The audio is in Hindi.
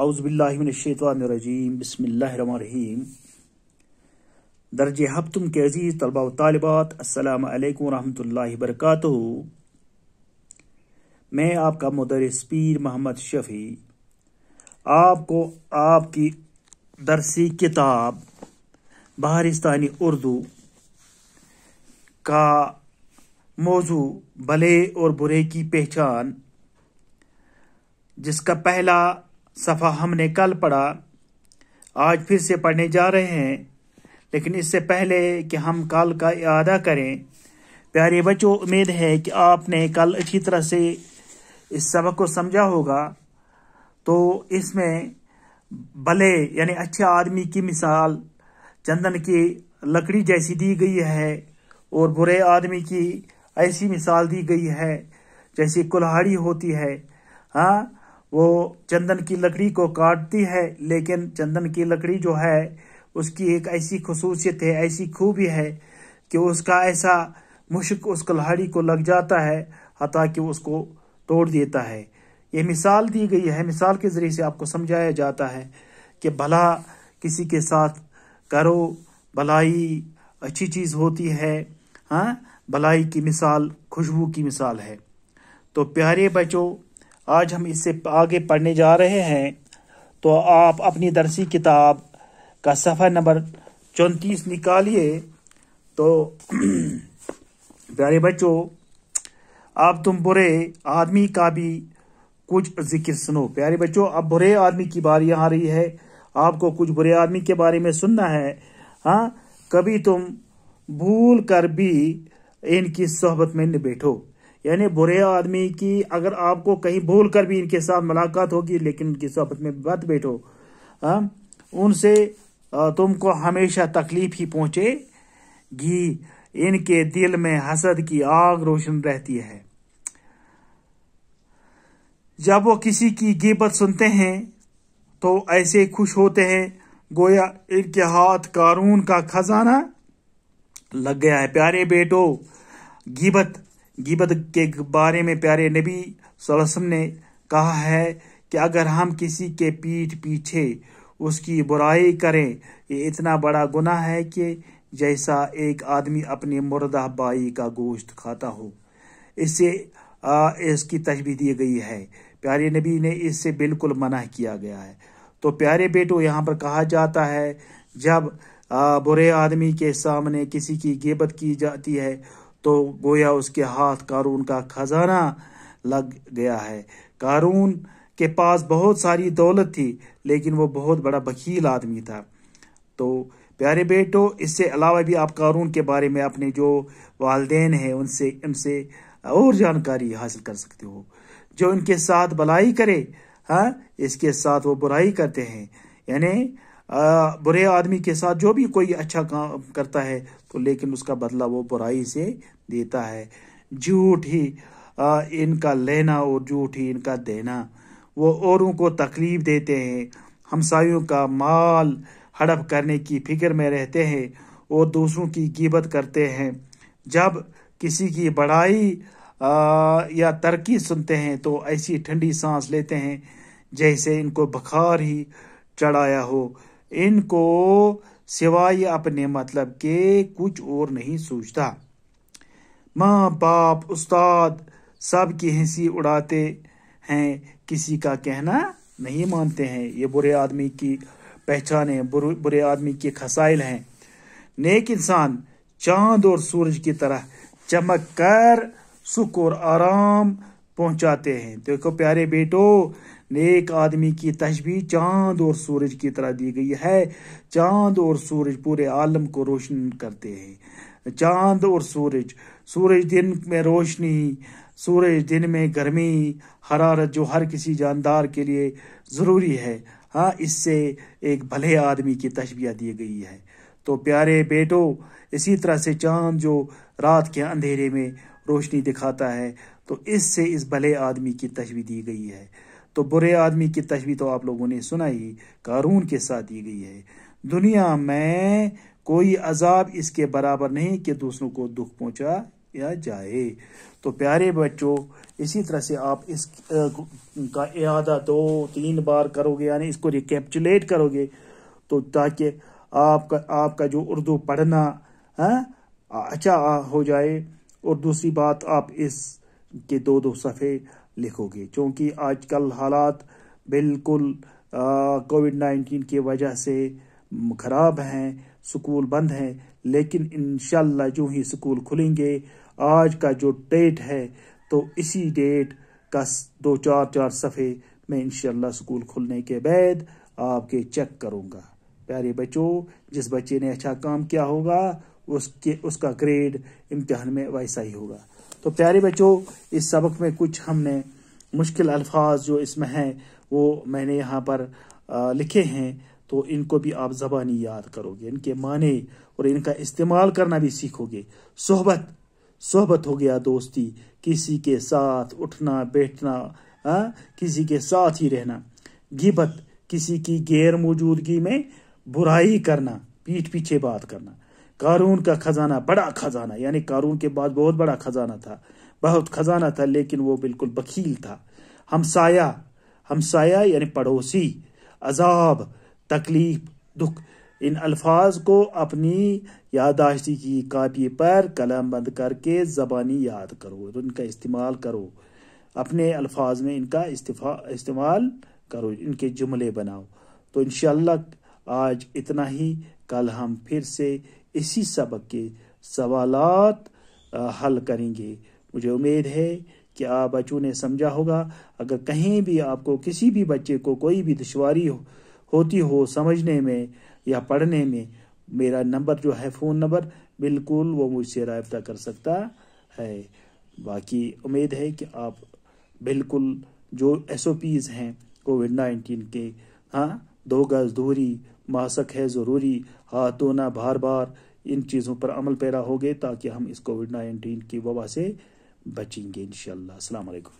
आउज़बिल्लिमिनशैतवानरजीम बसमीम दर्ज हब तुम के अज़ीज़ तलबा तालबात अस्सलाम वालेकुम रहमतुल्लाहि वरकत मैं आपका मदरस पीर मोहम्मद शफ़ी आपको आपकी दरसी किताब बहारिस्तानी उर्दू का मौजू भले और बुरे की पहचान जिसका पहला सफ़ा हमने कल पढ़ा आज फिर से पढ़ने जा रहे हैं लेकिन इससे पहले कि हम कल का इरादा करें प्यारे बच्चों उम्मीद है कि आपने कल अच्छी तरह से इस सबक को समझा होगा तो इसमें भले यानी अच्छे आदमी की मिसाल चंदन की लकड़ी जैसी दी गई है और बुरे आदमी की ऐसी मिसाल दी गई है जैसी कुल्हाड़ी होती है हाँ वो चंदन की लकड़ी को काटती है लेकिन चंदन की लकड़ी जो है उसकी एक ऐसी खसूसियत है ऐसी खूबी है कि उसका ऐसा मुश्क उस कल्हाड़ी को लग जाता है हता कि उसको तोड़ देता है ये मिसाल दी गई है मिसाल के ज़रिए से आपको समझाया जाता है कि भला किसी के साथ करो भलाई अच्छी चीज़ होती है हाँ भलाई की मिसाल खुशबू की मिसाल है तो प्यारे बच्चों आज हम इससे आगे पढ़ने जा रहे हैं तो आप अपनी दरसी किताब का सफ़ा नंबर चौंतीस निकालिए तो प्यारे बच्चों अब तुम बुरे आदमी का भी कुछ जिक्र सुनो प्यारे बच्चों अब बुरे आदमी की बारी आ रही है आपको कुछ बुरे आदमी के बारे में सुनना है हाँ कभी तुम भूल कर भी इनकी सोहबत में न बैठो यानी बुरे आदमी की अगर आपको कहीं भूल कर भी इनके साथ मुलाकात होगी लेकिन इनकी सोहबत में बात बैठो उनसे तुमको हमेशा तकलीफ ही पहुंचेगी इनके दिल में हसद की आग रोशन रहती है जब वो किसी की गिबत सुनते हैं तो ऐसे खुश होते हैं गोया इनके हाथ कारून का खजाना लग गया है प्यारे बेटो गिबत गिबत के बारे में प्यारे नबी वसल्लम ने कहा है कि अगर हम किसी के पीठ पीछे उसकी बुराई करें ये इतना बड़ा गुना है कि जैसा एक आदमी अपने मुर्दा बाई का गोश्त खाता हो इससे इसकी तशबी दी गई है प्यारे नबी ने इससे बिल्कुल मना किया गया है तो प्यारे बेटो यहाँ पर कहा जाता है जब आ, बुरे आदमी के सामने किसी की गेबत की जाती है तो गोया उसके हाथ कारून का खजाना लग गया है कारून के पास बहुत सारी दौलत थी लेकिन वो बहुत बड़ा बकील आदमी था तो प्यारे बेटो इससे अलावा भी आप कारून के बारे में अपने जो वालदे हैं उनसे उनसे और जानकारी हासिल कर सकते हो जो इनके साथ भलाई करे हाँ इसके साथ वो बुराई करते हैं यानी बुरे आदमी के साथ जो भी कोई अच्छा काम करता है तो लेकिन उसका बदला वो बुराई से देता है झूठ ही आ, इनका लेना और झूठ ही इनका देना वो औरों को तकलीफ देते हैं हमसायों का माल हड़प करने की फिक्र में रहते हैं और दूसरों की कीबत करते हैं जब किसी की बड़ाई या तरक्की सुनते हैं तो ऐसी ठंडी सांस लेते हैं जैसे इनको बुखार ही चढ़ाया हो इनको सिवाय अपने मतलब के कुछ और नहीं सोचता माँ बाप उस्ताद सब की हंसी उड़ाते हैं किसी का कहना नहीं मानते हैं ये बुरे आदमी की पहचान है बुरे आदमी के खसाइल हैं नेक इंसान चांद और सूरज की तरह चमक कर सुख और आराम पहुंचाते हैं देखो प्यारे बेटो नेक आदमी की तशबी चांद और सूरज की तरह दी गई है चांद और सूरज पूरे आलम को रोशन करते हैं चांद और सूरज सूरज दिन में रोशनी सूरज दिन में गर्मी हरारत जो हर किसी जानदार के लिए ज़रूरी है हाँ इससे एक भले आदमी की तशबिया दी गई है तो प्यारे बेटो इसी तरह से चांद जो रात के अंधेरे में रोशनी दिखाता है तो इससे इस भले आदमी की तशबी दी गई है तो बुरे आदमी की तस्वीर तो आप लोगों ने सुनाई कारून के साथ दी गई है दुनिया में कोई अजाब इसके बराबर नहीं कि दूसरों को दुख पहुंचा या जाए तो प्यारे बच्चों इसी तरह से आप इस का इरादा दो तीन बार करोगे यानी इसको रिकेपचुलेट करोगे तो ताकि आपका आपका जो उर्दू पढ़ना है हाँ, अच्छा हो जाए और दूसरी बात आप इस के दो दो सफ़े लिखोगे क्योंकि आजकल हालात बिल्कुल कोविड नाइन्टीन की वजह से ख़राब हैं स्कूल बंद हैं लेकिन इन जो ही स्कूल खुलेंगे आज का जो डेट है तो इसी डेट का दो चार चार सफ़े मैं इन स्कूल खुलने के बाद आपके चेक करूँगा प्यारे बच्चों जिस बच्चे ने अच्छा काम किया होगा उसके उसका ग्रेड इम्तिहान में वैसा ही होगा तो प्यारे बच्चों इस सबक में कुछ हमने मुश्किल अल्फाज जो इसमें हैं वो मैंने यहाँ पर लिखे हैं तो इनको भी आप ज़बानी याद करोगे इनके माने और इनका इस्तेमाल करना भी सीखोगे सोहबत सोहबत हो गया दोस्ती किसी के साथ उठना बैठना किसी के साथ ही रहना गिबत किसी की गैर मौजूदगी में बुराई करना पीठ पीछे बात करना कारून का खजाना बड़ा खजाना यानी कारून के बाद बहुत बड़ा खजाना था बहुत खजाना था लेकिन वो बिल्कुल बकील था हमसाया हमसाया यानी पड़ोसी अजाब तकलीफ दुख इन अल्फाज को अपनी यादाश्ती की कापी पर कलम बंद करके ज़बानी याद करो तो इनका इस्तेमाल करो अपने अल्फाज में इनका इस्तेमाल करो इनके जुमले बनाओ तो इन आज इतना ही कल हम फिर से इसी सबक के सवाल हल करेंगे मुझे उम्मीद है कि आप बच्चों ने समझा होगा अगर कहीं भी आपको किसी भी बच्चे को कोई भी दुशारी हो, होती हो समझने में या पढ़ने में मेरा नंबर जो है फ़ोन नंबर बिल्कुल वो मुझसे रबता कर सकता है बाकी उम्मीद है कि आप बिल्कुल जो एस ओ पीज़ हैं कोविड नाइन्टीन के हाँ दो गज दूरी मास्क है ज़रूरी हाथ धोना बार बार इन चीज़ों पर अमल पैरा हो गए ताकि हम इस कोविड नाइन्टीन की वबा से बचेंगे इन शाला